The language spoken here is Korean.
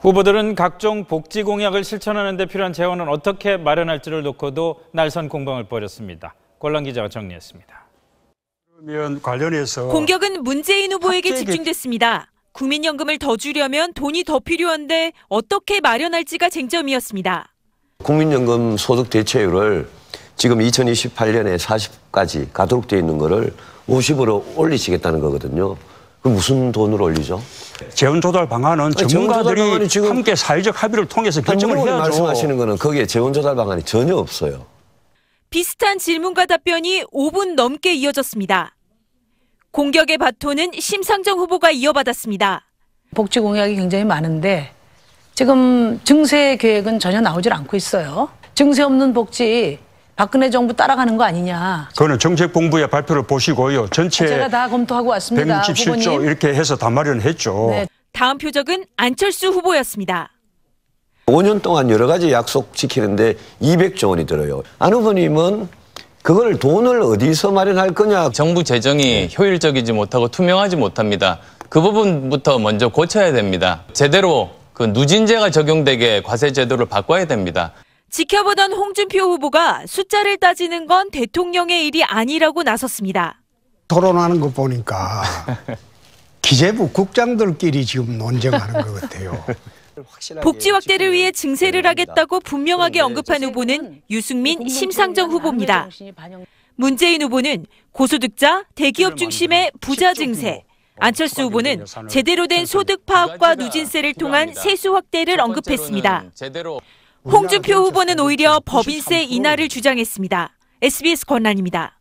후보들은 각종 복지 공약을 실천하는 데 필요한 재원은 어떻게 마련할지를 놓고도 날선 공방을 벌였습니다. 권란 기자가 정리했습니다. 그러면 관련해서 공격은 문재인 후보에게 집중됐습니다. 국민연금을 더 주려면 돈이 더 필요한데 어떻게 마련할지가 쟁점이었습니다. 국민연금 소득 대체율을 지금 2028년에 40까지 가도록 돼 있는 거를 50으로 올리시겠다는 거거든요. 그 무슨 돈으로 올리죠? 재원 조달 방안은 아니, 전문가들이 재원 함께 사회적 합의를 통해서 결정을 해야죠. 말씀하시는 거는 거기에 재원 조달 방안이 전혀 없어요. 비슷한 질문과 답변이 5분 넘게 이어졌습니다. 공격의 바톤은 심상정 후보가 이어받았습니다. 복지 공약이 굉장히 많은데 지금 증세 계획은 전혀 나오질 않고 있어요. 증세 없는 복지 박근혜 정부 따라가는 거 아니냐. 그거는 정책본부의 발표를 보시고요. 전체 제가 다 검토하고 왔습니다. 167조 후보님. 이렇게 해서 다 마련했죠. 네. 다음 표적은 안철수 후보였습니다. 5년 동안 여러 가지 약속 지키는데 200조 원이 들어요. 안 후보님은 그걸 돈을 어디서 마련할 거냐. 정부 재정이 네. 효율적이지 못하고 투명하지 못합니다. 그 부분부터 먼저 고쳐야 됩니다. 제대로 그 누진제가 적용되게 과세 제도를 바꿔야 됩니다. 지켜보던 홍준표 후보가 숫자를 따지는 건 대통령의 일이 아니라고 나섰습니다. 토론하는 거 보니까 기재부 국장들끼리 지금 논쟁하는 것 같아요. 복지 확대를 위해 증세를 하겠다고 분명하게 언급한 후보는 유승민, 심상정 후보입니다. 문재인 후보는 고소득자, 대기업 중심의 부자 증세, 어, 안철수 후보는 제대로 된 소득 파악과 누진세를 통한 세수 확대를 언급했습니다. 홍준표 후보는 오히려 법인세 인하를 주장했습니다. SBS 권란입니다.